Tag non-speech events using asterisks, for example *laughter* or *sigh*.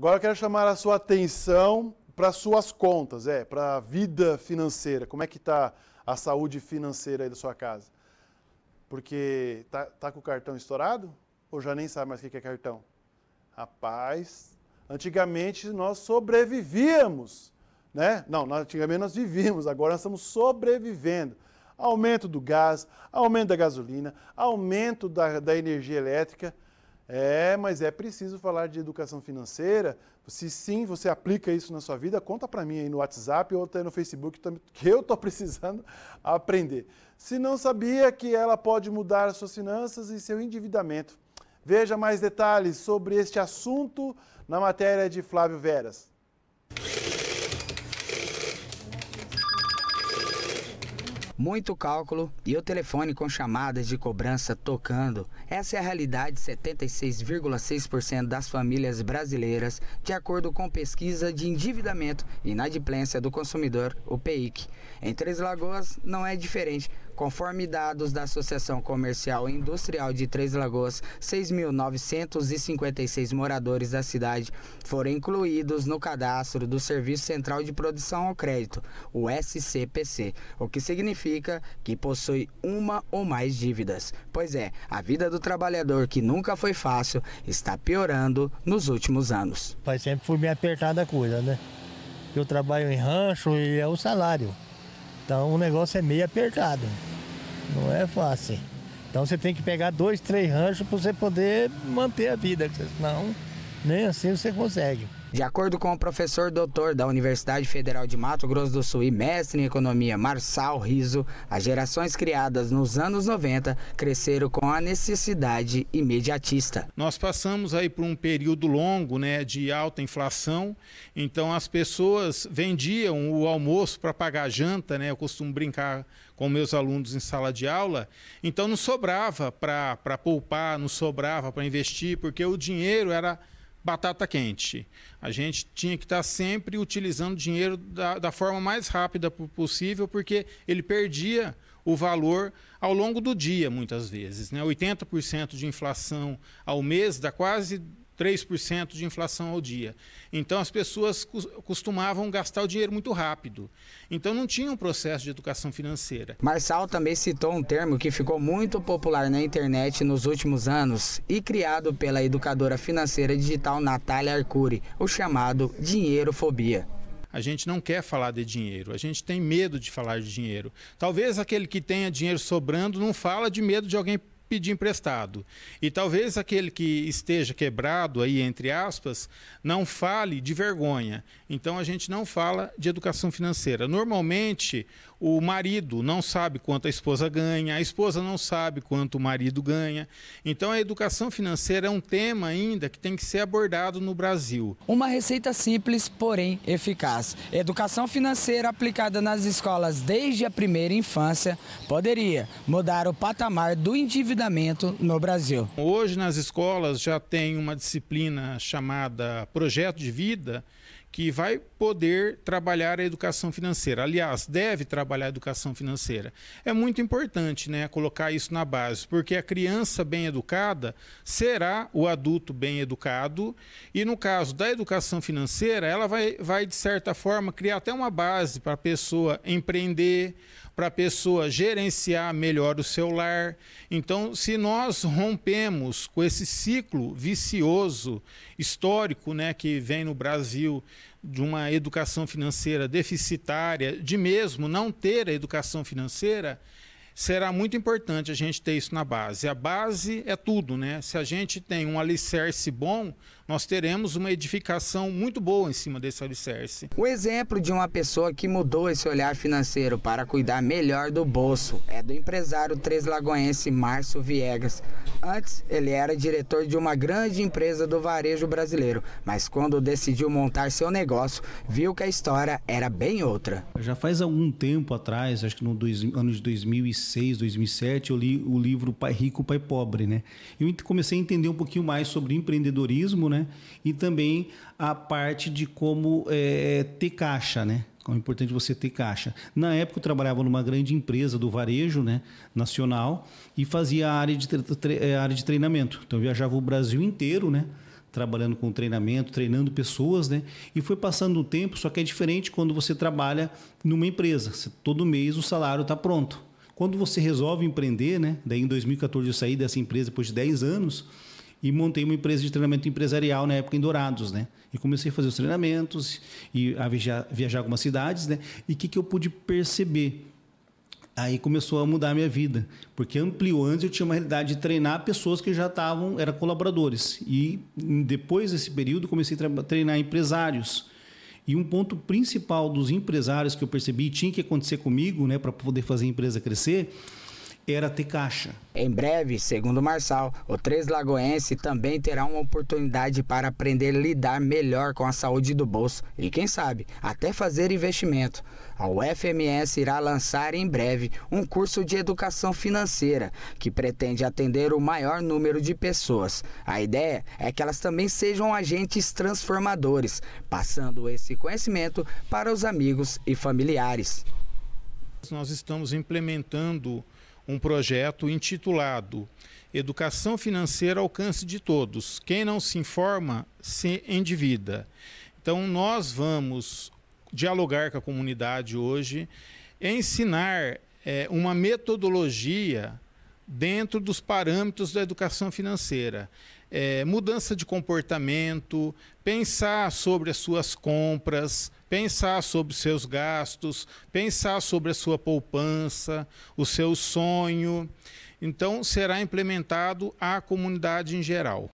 Agora eu quero chamar a sua atenção para suas contas, é, para a vida financeira. Como é que está a saúde financeira aí da sua casa? Porque tá, tá com o cartão estourado? Ou já nem sabe mais o que é cartão? Rapaz, antigamente nós sobrevivíamos, né? Não, antigamente nós vivíamos, agora nós estamos sobrevivendo. Aumento do gás, aumento da gasolina, aumento da, da energia elétrica. É, mas é preciso falar de educação financeira. Se sim, você aplica isso na sua vida, conta para mim aí no WhatsApp ou até no Facebook, que eu estou *laughs* precisando aprender. Se não sabia que ela pode mudar suas finanças e seu endividamento. Veja mais detalhes sobre este assunto na matéria de Flávio Veras. muito cálculo e o telefone com chamadas de cobrança tocando. Essa é a realidade de 76,6% das famílias brasileiras, de acordo com pesquisa de endividamento e inadimplência do consumidor, o PEIC. Em Três Lagoas não é diferente. Conforme dados da Associação Comercial e Industrial de Três Lagoas, 6.956 moradores da cidade foram incluídos no cadastro do Serviço Central de Produção ao Crédito, o SCPC, o que significa que possui uma ou mais dívidas. Pois é, a vida do trabalhador que nunca foi fácil está piorando nos últimos anos. Pai, sempre foi bem apertada a coisa, né? Eu trabalho em rancho e é o salário. Então o negócio é meio apertado. Não é fácil. Então você tem que pegar dois, três ranchos para você poder manter a vida, senão nem assim você consegue. De acordo com o professor doutor da Universidade Federal de Mato Grosso do Sul e mestre em economia Marçal Riso, as gerações criadas nos anos 90 cresceram com a necessidade imediatista. Nós passamos aí por um período longo, né, de alta inflação, então as pessoas vendiam o almoço para pagar a janta, né? Eu costumo brincar com meus alunos em sala de aula, então não sobrava para poupar, não sobrava para investir, porque o dinheiro era batata quente. A gente tinha que estar sempre utilizando dinheiro da, da forma mais rápida possível, porque ele perdia o valor ao longo do dia, muitas vezes. Né? 80% de inflação ao mês dá quase 3% de inflação ao dia. Então as pessoas costumavam gastar o dinheiro muito rápido. Então não tinha um processo de educação financeira. Marçal também citou um termo que ficou muito popular na internet nos últimos anos e criado pela educadora financeira digital Natália Arcuri, o chamado dinheirofobia. A gente não quer falar de dinheiro, a gente tem medo de falar de dinheiro. Talvez aquele que tenha dinheiro sobrando não fala de medo de alguém pedir emprestado. E talvez aquele que esteja quebrado aí, entre aspas, não fale de vergonha. Então a gente não fala de educação financeira. Normalmente o marido não sabe quanto a esposa ganha, a esposa não sabe quanto o marido ganha. Então a educação financeira é um tema ainda que tem que ser abordado no Brasil. Uma receita simples, porém eficaz. Educação financeira aplicada nas escolas desde a primeira infância poderia mudar o patamar do indivíduo endividamento no Brasil. Hoje, nas escolas, já tem uma disciplina chamada Projeto de Vida, que vai poder trabalhar a educação financeira. Aliás, deve trabalhar a educação financeira. É muito importante né, colocar isso na base, porque a criança bem educada será o adulto bem educado. E no caso da educação financeira, ela vai, vai de certa forma, criar até uma base para a pessoa empreender, para a pessoa gerenciar melhor o seu lar. Então, se nós rompemos com esse ciclo vicioso histórico, né, que vem no Brasil de uma educação financeira deficitária, de mesmo não ter a educação financeira, será muito importante a gente ter isso na base. A base é tudo, né? Se a gente tem um alicerce bom, nós teremos uma edificação muito boa em cima desse alicerce. O exemplo de uma pessoa que mudou esse olhar financeiro para cuidar melhor do bolso é do empresário três lagoense Márcio Viegas. Antes, ele era diretor de uma grande empresa do varejo brasileiro, mas quando decidiu montar seu negócio, viu que a história era bem outra. Já faz algum tempo atrás, acho que no dois, ano de 2006, 2007, eu li o livro Pai Rico, Pai Pobre, né? Eu comecei a entender um pouquinho mais sobre empreendedorismo, né? Né? E também a parte de como é, ter caixa, né? Como é importante você ter caixa. Na época eu trabalhava numa grande empresa do varejo, né? Nacional e fazia a área de, eh, área de treinamento. Então eu viajava o Brasil inteiro, né? trabalhando com treinamento, treinando pessoas, né? E foi passando o tempo, só que é diferente quando você trabalha numa empresa. Todo mês o salário está pronto. Quando você resolve empreender, né? Daí em 2014 eu saí dessa empresa depois de 10 anos e montei uma empresa de treinamento empresarial na época em Dourados, né? E comecei a fazer os treinamentos e a viajar, viajar algumas cidades, né? E o que, que eu pude perceber? Aí começou a mudar a minha vida, porque ampliou. Antes eu tinha uma realidade de treinar pessoas que já estavam, eram colaboradores. E depois desse período comecei a treinar empresários. E um ponto principal dos empresários que eu percebi tinha que acontecer comigo, né, para poder fazer a empresa crescer, era ter caixa. Em breve, segundo Marçal, o Três Lagoense também terá uma oportunidade para aprender a lidar melhor com a saúde do bolso e, quem sabe, até fazer investimento. A UFMS irá lançar em breve um curso de educação financeira que pretende atender o maior número de pessoas. A ideia é que elas também sejam agentes transformadores, passando esse conhecimento para os amigos e familiares. Nós estamos implementando um projeto intitulado Educação Financeira Alcance de Todos. Quem não se informa, se endivida. Então, nós vamos dialogar com a comunidade hoje, ensinar é, uma metodologia dentro dos parâmetros da educação financeira. É, mudança de comportamento, pensar sobre as suas compras, pensar sobre os seus gastos, pensar sobre a sua poupança, o seu sonho. Então, será implementado à comunidade em geral.